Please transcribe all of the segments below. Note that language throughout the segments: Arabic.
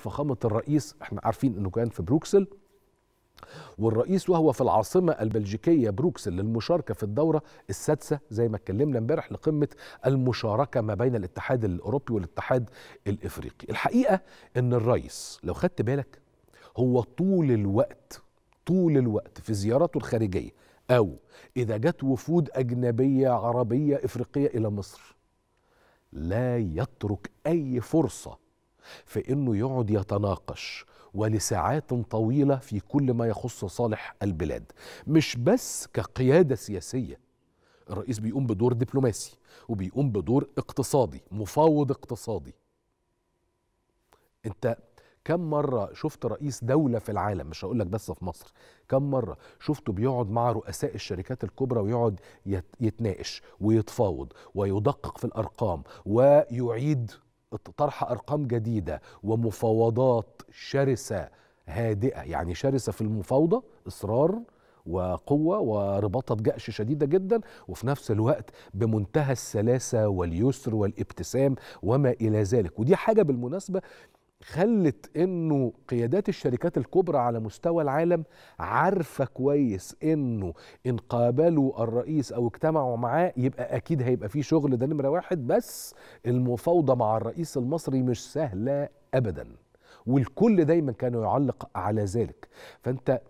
فخامه الرئيس احنا عارفين انه كان في بروكسل والرئيس وهو في العاصمة البلجيكية بروكسل للمشاركة في الدورة السادسة زي ما اتكلمنا امبارح لقمة المشاركة ما بين الاتحاد الأوروبي والاتحاد الإفريقي الحقيقة أن الرئيس لو خدت بالك هو طول الوقت طول الوقت في زياراته الخارجية أو إذا جت وفود أجنبية عربية إفريقية إلى مصر لا يترك أي فرصة في انه يقعد يتناقش ولساعات طويله في كل ما يخص صالح البلاد مش بس كقياده سياسيه الرئيس بيقوم بدور دبلوماسي وبيقوم بدور اقتصادي مفاوض اقتصادي انت كم مرة شفت رئيس دولة في العالم مش هقول لك بس في مصر كم مرة شفته بيقعد مع رؤساء الشركات الكبرى ويقعد يتناقش ويتفاوض ويدقق في الأرقام ويعيد طرح ارقام جديده ومفاوضات شرسه هادئه يعني شرسه في المفاوضه اصرار وقوة ورباطة جأش شديدة جدا وفي نفس الوقت بمنتهى السلاسة واليسر والابتسام وما إلى ذلك ودي حاجة بالمناسبة خلت انه قيادات الشركات الكبرى على مستوى العالم عارفه كويس انه ان قابلوا الرئيس او اجتمعوا معاه يبقى اكيد هيبقى في شغل ده نمره واحد بس المفاوضه مع الرئيس المصري مش سهله ابدا والكل دايما كانوا يعلق على ذلك فانت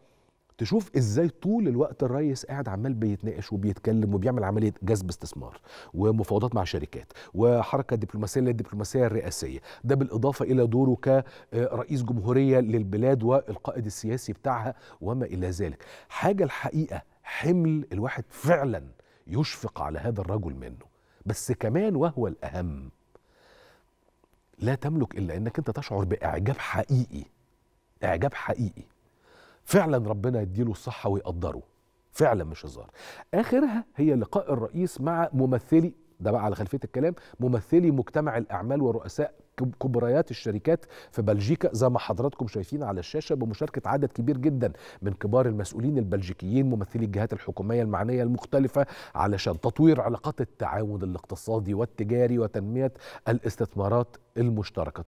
تشوف ازاي طول الوقت الريس قاعد عمال بيتناقش وبيتكلم وبيعمل عمليه جذب استثمار ومفاوضات مع شركات وحركه دبلوماسيه للدبلوماسيه الرئاسيه ده بالاضافه الى دوره كرئيس جمهوريه للبلاد والقائد السياسي بتاعها وما الى ذلك حاجه الحقيقه حمل الواحد فعلا يشفق على هذا الرجل منه بس كمان وهو الاهم لا تملك الا انك انت تشعر باعجاب حقيقي اعجاب حقيقي فعلا ربنا يديله الصحه ويقدره فعلا مش هزار اخرها هي لقاء الرئيس مع ممثلي ده بقى على خلفيه الكلام ممثلي مجتمع الاعمال ورؤساء كبريات الشركات في بلجيكا زي ما حضراتكم شايفين على الشاشه بمشاركه عدد كبير جدا من كبار المسؤولين البلجيكيين ممثلي الجهات الحكوميه المعنيه المختلفه علشان تطوير علاقات التعاون الاقتصادي والتجاري وتنميه الاستثمارات المشتركه